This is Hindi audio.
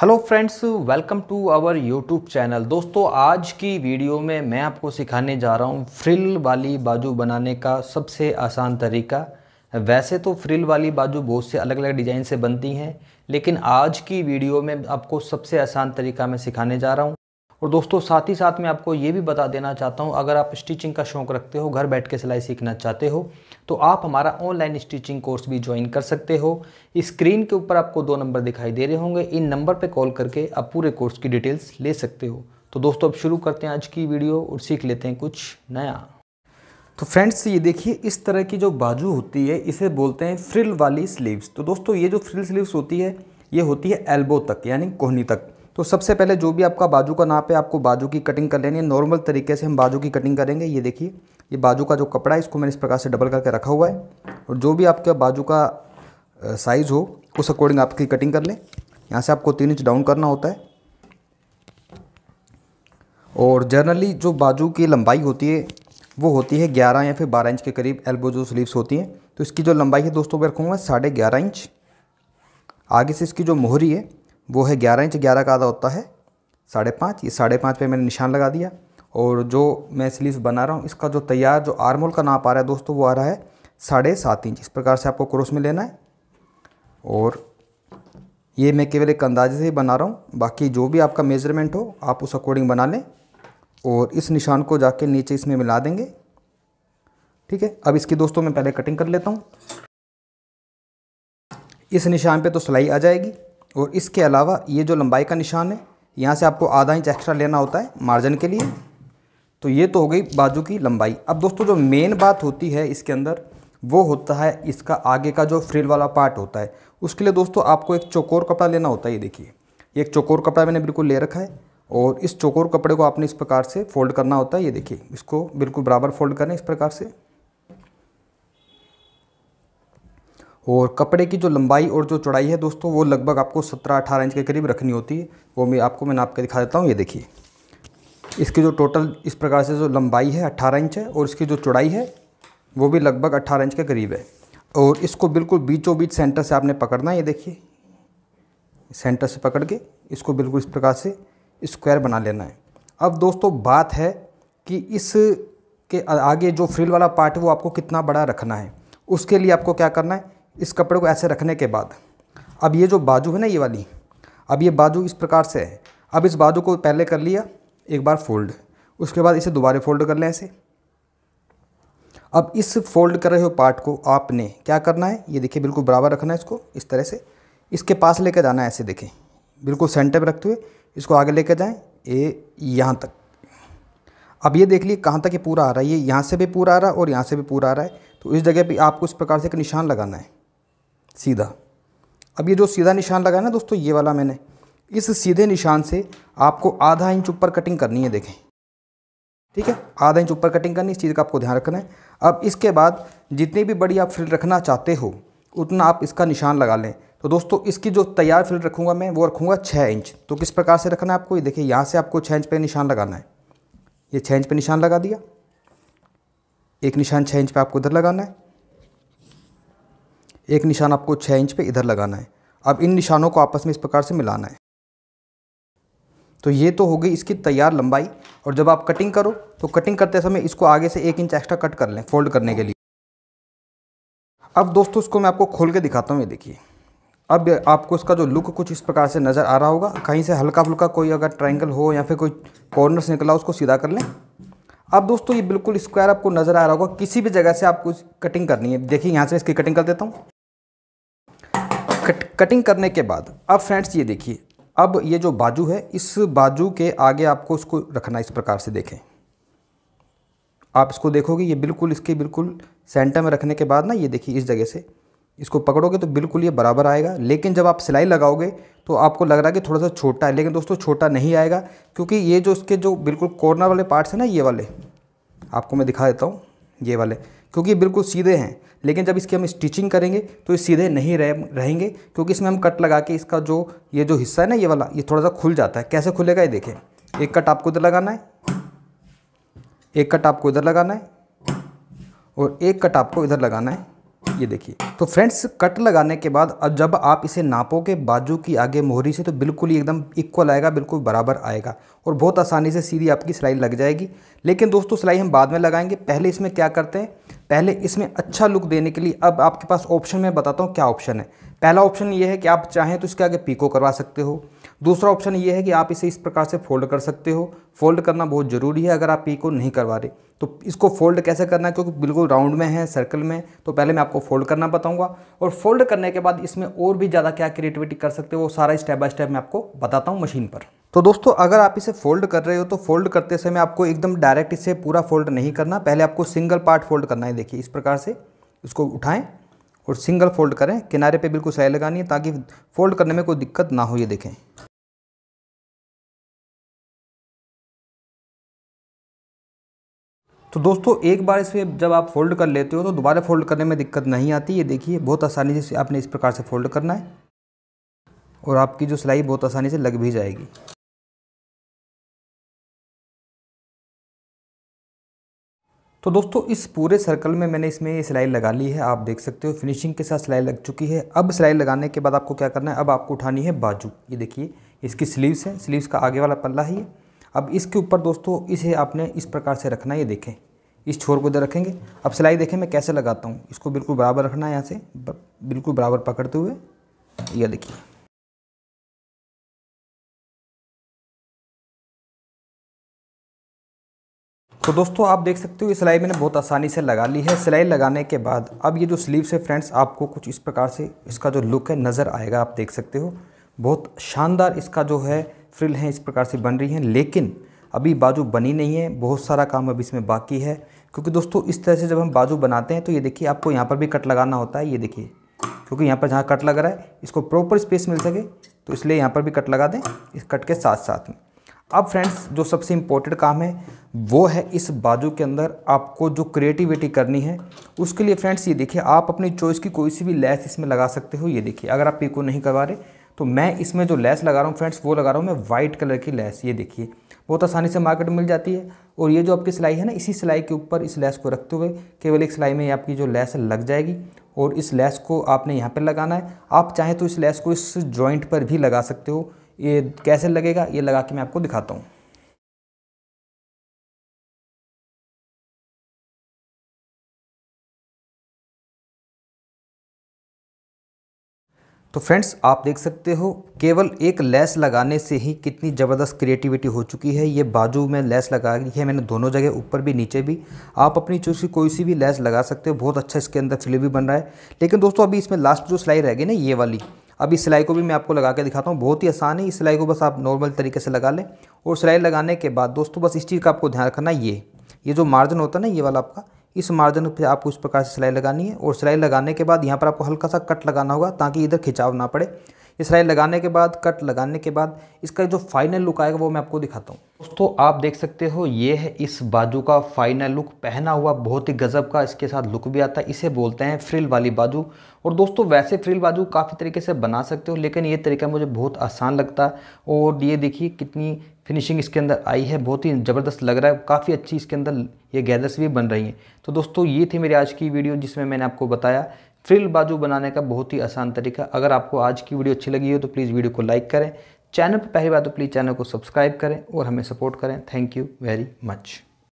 hello friends welcome to our YouTube channel दोस्तों आज की वीडियो में मैं आपको सिखाने जा रहा हूँ फ्रिल वाली बाजू बनाने का सबसे आसान तरीका वैसे तो फ्रिल वाली बाजू बहुत से अलग अलग डिज़ाइन से बनती हैं लेकिन आज की वीडियो में आपको सबसे आसान तरीका मैं सिखाने जा रहा हूँ और दोस्तों साथ ही साथ मैं आपको ये भी बता देना चाहता हूँ अगर आप स्टिचिंग का शौक रखते हो घर बैठ के सिलाई सीखना चाहते हो तो आप हमारा ऑनलाइन स्टिचिंग कोर्स भी ज्वाइन कर सकते हो स्क्रीन के ऊपर आपको दो नंबर दिखाई दे रहे होंगे इन नंबर पर कॉल करके आप पूरे कोर्स की डिटेल्स ले सकते हो तो दोस्तों अब शुरू करते हैं आज की वीडियो और सीख लेते हैं कुछ नया तो फ्रेंड्स ये देखिए इस तरह की जो बाजू होती है इसे बोलते हैं फ्रिल वाली स्लीव्स तो दोस्तों ये जो फ्रिल स्लीव्स होती है ये होती है एल्बो तक यानी कोहनी तक तो सबसे पहले जो भी आपका बाजू का नाप है आपको बाजू की कटिंग कर लेनी है नॉर्मल तरीके से हम बाजू की कटिंग करेंगे ये देखिए ये बाजू का जो कपड़ा है इसको मैंने इस प्रकार से डबल करके रखा हुआ है और जो भी आपका बाजू का साइज़ हो उस अकॉर्डिंग आपकी कटिंग कर लें यहाँ से आपको तीन इंच डाउन करना होता है और जनरली जो बाजू की लंबाई होती है वो होती है ग्यारह या फिर बारह इंच के करीब एल्बो जो स्लीव्स होती हैं तो इसकी जो लंबाई है दोस्तों मैं रखूँगा साढ़े ग्यारह इंच आगे से इसकी जो मोहरी है वो है ग्यारह इंच ग्यारह का आधा होता है साढ़े पाँच ये साढ़े पाँच पे मैंने निशान लगा दिया और जो मैं स्लीव बना रहा हूँ इसका जो तैयार जो आर्मोल का नाप आ रहा है दोस्तों वो आ रहा है साढ़े सात इंच इस प्रकार से आपको क्रॉस में लेना है और ये मैं केवल एक अंदाजे से ही बना रहा हूँ बाकी जो भी आपका मेजरमेंट हो आप उस अकॉर्डिंग बना लें और इस निशान को जाके नीचे इसमें मिला देंगे ठीक है अब इसकी दोस्तों मैं पहले कटिंग कर लेता हूँ इस निशान पर तो सिलाई आ जाएगी और इसके अलावा ये जो लंबाई का निशान है यहाँ से आपको आधा इंच एक्स्ट्रा लेना होता है मार्जिन के लिए तो ये तो हो गई बाजू की लंबाई अब दोस्तों जो मेन बात होती है इसके अंदर वो होता है इसका आगे का जो फ्रिल वाला पार्ट होता है उसके लिए दोस्तों आपको एक चौकोर कपड़ा लेना होता है ये देखिए ये एक चौकोर कपड़ा मैंने बिल्कुल ले रखा है और इस चौकोर कपड़े को आपने इस प्रकार से फोल्ड करना होता है ये देखिए इसको बिल्कुल बराबर फोल्ड करें इस प्रकार से और कपड़े की जो लंबाई और जो चौड़ाई है दोस्तों वो लगभग आपको 17-18 इंच के करीब रखनी होती है वो मैं आपको मैं नाप के दिखा देता हूँ ये देखिए इसकी जो टोटल इस प्रकार से जो लंबाई है 18 इंच है और इसकी जो चौड़ाई है वो भी लगभग 18 इंच के करीब है और इसको बिल्कुल बीचों बीच सेंटर से आपने पकड़ना है ये देखिए सेंटर से पकड़ के इसको बिल्कुल इस प्रकार से स्क्वायर बना लेना है अब दोस्तों बात है कि इस के आगे जो फ्रिल वाला पार्ट है वो आपको कितना बड़ा रखना है उसके लिए आपको क्या करना है इस कपड़े को ऐसे रखने के बाद अब ये जो बाजू है ना ये वाली अब ये बाजू इस प्रकार से है अब इस बाजू को पहले कर लिया एक बार फोल्ड उसके बाद इसे दोबारा फोल्ड कर लें ऐसे अब इस फोल्ड कर रहे हो पार्ट को आपने क्या करना है ये देखिए बिल्कुल बराबर रखना है इसको इस तरह से इसके पास लेकर जाना है ऐसे देखें बिल्कुल सेंटर पर रखते हुए इसको आगे लेकर जाएं ये यहाँ तक अब ये देख लिए कहाँ तक ये पूरा आ रहा है ये यहाँ से भी पूरा आ रहा है और यहाँ से भी पूरा आ रहा है तो इस जगह पर आपको इस प्रकार से एक निशान लगाना है सीधा अब ये जो सीधा निशान लगा ना दोस्तों ये वाला मैंने इस सीधे निशान से आपको आधा इंच ऊपर कटिंग करनी है देखें ठीक है आधा इंच ऊपर कटिंग करनी इस चीज़ का आपको ध्यान रखना है अब इसके बाद जितनी भी बड़ी आप फिल रखना चाहते हो उतना आप इसका निशान लगा लें तो दोस्तों इसकी जो तैयार फिल रखूँगा मैं वो रखूँगा छः इंच तो किस प्रकार से रखना है आपको ये देखिए यहाँ से आपको छः इंच पर निशान लगाना है ये छः इंच पर निशान लगा दिया एक निशान छः इंच पर आपको उधर लगाना है एक निशान आपको छः इंच पे इधर लगाना है अब इन निशानों को आपस में इस प्रकार से मिलाना है तो ये तो हो गई इसकी तैयार लंबाई और जब आप कटिंग करो तो कटिंग करते समय इसको आगे से एक इंच एक्स्ट्रा कट कर लें फोल्ड करने के लिए अब दोस्तों इसको मैं आपको खोल के दिखाता हूँ ये देखिए अब आपको इसका जो लुक कुछ इस प्रकार से नज़र आ रहा होगा कहीं से हल्का फुल्का कोई अगर ट्राइंगल हो या फिर कोई कॉर्नर्स निकला उसको सीधा कर लें अब दोस्तों ये बिल्कुल स्क्वायर आपको नज़र आ रहा होगा किसी भी जगह से आपको कटिंग करनी है देखिए यहाँ से इसकी कटिंग कर देता हूँ कट कटिंग करने के बाद अब फ्रेंड्स ये देखिए अब ये जो बाजू है इस बाजू के आगे आपको इसको रखना इस प्रकार से देखें आप इसको देखोगे ये बिल्कुल इसके बिल्कुल सेंटर में रखने के बाद ना ये देखिए इस जगह से इसको पकड़ोगे तो बिल्कुल ये बराबर आएगा लेकिन जब आप सिलाई लगाओगे तो आपको लग रहा है कि थोड़ा सा छोटा है लेकिन दोस्तों छोटा नहीं आएगा क्योंकि ये जो इसके जो बिल्कुल कॉर्नर वाले पार्ट्स हैं ना ये वाले आपको मैं दिखा देता हूँ ये वाले क्योंकि बिल्कुल सीधे हैं लेकिन जब इसकी हम स्टिचिंग करेंगे तो ये सीधे नहीं रह रहेंगे क्योंकि इसमें हम कट लगा के इसका जो ये जो हिस्सा है ना ये वाला ये थोड़ा सा खुल जाता है कैसे खुलेगा ये देखें एक कट आपको इधर लगाना है एक कट आपको इधर लगाना है और एक कट आपको इधर लगाना है ये देखिए तो फ्रेंड्स कट लगाने के बाद अब जब आप इसे नापोगे बाजू की आगे मोहरी से तो बिल्कुल ही एकदम इक्वल आएगा बिल्कुल बराबर आएगा और बहुत आसानी से सीधी आपकी सिलाई लग जाएगी लेकिन दोस्तों सिलाई हम बाद में लगाएंगे पहले इसमें क्या करते हैं पहले इसमें अच्छा लुक देने के लिए अब आपके पास ऑप्शन में बताता हूँ क्या ऑप्शन है पहला ऑप्शन ये है कि आप चाहें तो इसके आगे पीको करवा सकते हो दूसरा ऑप्शन ये है कि आप इसे इस प्रकार से फोल्ड कर सकते हो फोल्ड करना बहुत ज़रूरी है अगर आप पीको नहीं करवा रहे तो इसको फोल्ड कैसे करना है क्योंकि बिल्कुल राउंड में है सर्कल में तो पहले मैं आपको फोल्ड करना बताऊंगा और फोल्ड करने के बाद इसमें और भी ज़्यादा क्या क्रिएटिविटी कर सकते हो वो सारा स्टेप बाय स्टेप मैं आपको बताता हूँ मशीन पर तो दोस्तों अगर आप इसे फोल्ड कर रहे हो तो फोल्ड करते समय आपको एकदम डायरेक्ट इसे पूरा फोल्ड नहीं करना पहले आपको सिंगल पार्ट फोल्ड करना है देखिए इस प्रकार से इसको उठाएं और सिंगल फोल्ड करें किनारे पे बिल्कुल सही लगानी है ताकि फोल्ड करने में कोई दिक्कत ना हो ये देखें तो दोस्तों एक बार इसे जब आप फोल्ड कर लेते हो तो दोबारा फोल्ड करने में दिक्कत नहीं आती ये देखिए बहुत आसानी से आपने इस प्रकार से फोल्ड करना है और आपकी जो सिलाई बहुत आसानी से लग भी जाएगी तो दोस्तों इस पूरे सर्कल में मैंने इसमें ये सिलाई लगा ली है आप देख सकते हो फिनिशिंग के साथ सिलाई लग चुकी है अब सिलाई लगाने के बाद आपको क्या करना है अब आपको उठानी है बाजू ये देखिए इसकी स्लीव्स है स्लीव्स का आगे वाला पल्ला है ये अब इसके ऊपर दोस्तों इसे आपने इस प्रकार से रखना है ये देखें इस छोर को इधर रखेंगे अब सिलाई देखें मैं कैसे लगाता हूँ इसको बिल्कुल बराबर रखना है यहाँ से बिल्कुल बराबर पकड़ते हुए यह देखिए तो दोस्तों आप देख सकते हो ये सिलाई मैंने बहुत आसानी से लगा ली है सिलाई लगाने के बाद अब ये जो स्लीव्स है फ्रेंड्स आपको कुछ इस प्रकार से इसका जो लुक है नज़र आएगा आप देख सकते हो बहुत शानदार इसका जो है फ्रिल है इस प्रकार से बन रही है लेकिन अभी बाजू बनी नहीं है बहुत सारा काम अभी इसमें बाकी है क्योंकि दोस्तों इस तरह से जब हम बाजू बनाते हैं तो ये देखिए आपको यहाँ पर भी कट लगाना होता है ये देखिए क्योंकि यहाँ पर जहाँ कट लग रहा है इसको प्रॉपर स्पेस मिल सके तो इसलिए यहाँ पर भी कट लगा दें इस कट के साथ साथ में अब फ्रेंड्स जो सबसे इम्पोर्टेंट काम है वो है इस बाजू के अंदर आपको जो क्रिएटिविटी करनी है उसके लिए फ्रेंड्स ये देखिए आप अपनी चॉइस की कोई सी भी लेस इसमें लगा सकते हो ये देखिए अगर आप पीको नहीं करवा रहे तो मैं इसमें जो लेस लगा रहा हूँ फ्रेंड्स वो लगा रहा हूँ मैं वाइट कलर की लेस ये देखिए बहुत आसानी से मार्केट मिल जाती है और ये जो आपकी सिलाई है ना इसी सिलाई के ऊपर इस लेस को रखते हुए केवल एक सिलाई में आपकी जो लेस लग जाएगी और इस लेस को आपने यहाँ पर लगाना है आप चाहें तो इस लेस को इस जॉइंट पर भी लगा सकते हो ये कैसे लगेगा ये लगा के मैं आपको दिखाता हूँ तो फ्रेंड्स आप देख सकते हो केवल एक लेस लगाने से ही कितनी ज़बरदस्त क्रिएटिविटी हो चुकी है ये बाजू में लेस लगा रही है मैंने दोनों जगह ऊपर भी नीचे भी आप अपनी चूज की कोई सी भी लेस लगा सकते हो बहुत अच्छा इसके अंदर फिल भी बन रहा है लेकिन दोस्तों अभी इसमें लास्ट जो सिलाई रह गई ना ये वाली अब इस सिलाई को भी मैं आपको लगा के दिखाता हूँ बहुत ही आसान है इस सिलाई को बस आप नॉर्मल तरीके से लगा लें और सिलाई लगाने के बाद दोस्तों बस इस चीज़ का आपको ध्यान रखना ये ये जो मार्जिन होता है ना ये वाला आपका इस मार्जिन पे आपको इस प्रकार से सिलाई लगानी है और सिलाई लगाने के बाद यहाँ पर आपको हल्का सा कट लगाना होगा ताकि इधर खिंचाव ना पड़े इस सिलाई लगाने के बाद कट लगाने के बाद इसका जो फाइनल लुक आएगा वो मैं आपको दिखाता हूँ दोस्तों आप देख सकते हो ये है इस बाजू का फाइनल लुक पहना हुआ बहुत ही गजब का इसके साथ लुक भी आता है इसे बोलते हैं फ्रिल वाली बाजू और दोस्तों वैसे फ्रिल बाजू काफ़ी तरीके से बना सकते हो लेकिन ये तरीका मुझे बहुत आसान लगता है और ये देखिए कितनी फिनिशिंग इसके अंदर आई है बहुत ही ज़बरदस्त लग रहा है काफ़ी अच्छी इसके अंदर ये गैदर्स भी बन रही हैं तो दोस्तों ये थी मेरी आज की वीडियो जिसमें मैंने आपको बताया फ्रिल बाजू बनाने का बहुत ही आसान तरीका अगर आपको आज की वीडियो अच्छी लगी हो तो प्लीज़ वीडियो को लाइक करें चैनल पर पहली बार तो प्लीज़ चैनल को सब्सक्राइब करें और हमें सपोर्ट करें थैंक यू वेरी मच